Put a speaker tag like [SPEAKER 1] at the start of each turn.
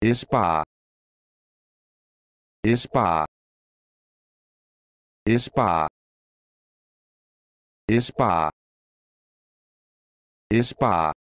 [SPEAKER 1] Spa. Spa. Spa. Spa. Spa.